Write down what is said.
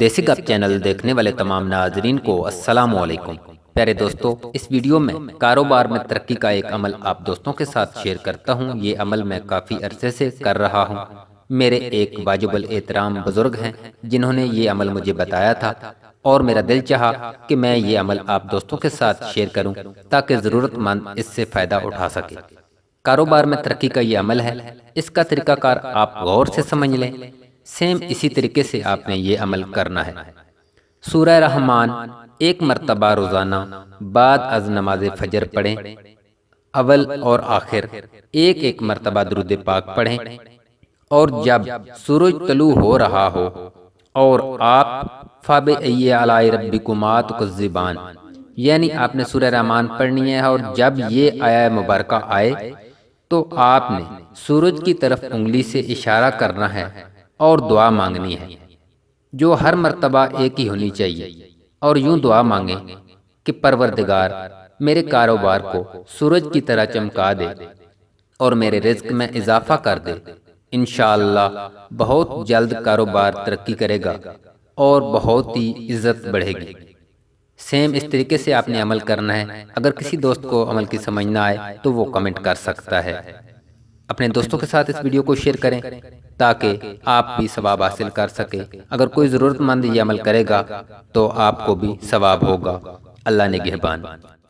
देसी गप चैनल देखने वाले तमाम नाजरीन को अस्सलाम वालेकुम प्यारे दोस्तों इस वीडियो में कारोबार में तरक्की का एक अमल आप दोस्तों के साथ शेयर करता हूं ये अमल मैं काफ़ी अरसे से कर रहा हूं मेरे एक वाजिबल एहतराम बुज़ुर्ग हैं जिन्होंने ये अमल मुझे बताया था और मेरा दिल चाहा कि मैं ये अमल आप दोस्तों के साथ शेयर करूँ ताकि ज़रूरतमंद इससे फ़ायदा उठा सके कारोबार में तरक्की का ये अमल है इसका तरीकाकार आप गौर से समझ लें सेम इसी तरीके से आपने ये अमल करना है सूर्य रहमान एक मरतबा रोज़ाना बाद अज नमाज फजर पढ़ें अवल और आखिर एक एक मरतबा दरुद पाक पढ़ें और जब सूरज तलु हो रहा हो और आप फ़ाब अला रबी को ज़िबान यानी आपने सूर्य रहमान पढ़नी है और जब ये आया मुबारक आए तो, तो आपने सूरज की तरफ उंगली से इशारा करना है और दुआ मांगनी है जो हर मर्तबा एक ही होनी चाहिए और यूं दुआ मांगे कि परवरदिगार मेरे कारोबार को सूरज की तरह चमका दे और मेरे रिस्क में इजाफा कर दे इन बहुत जल्द कारोबार तरक्की करेगा और बहुत ही इज्जत बढ़ेगी सेम इस तरीके से आपने अमल करना है अगर किसी दोस्त को अमल की समझ ना आए तो वो कमेंट कर सकता है अपने दोस्तों के साथ इस वीडियो को शेयर करें ताकि आप भी सवाब हासिल कर सके अगर कोई ज़रूरतमंद ये अमल करेगा तो आपको भी सवाब होगा अल्लाह ने गहबान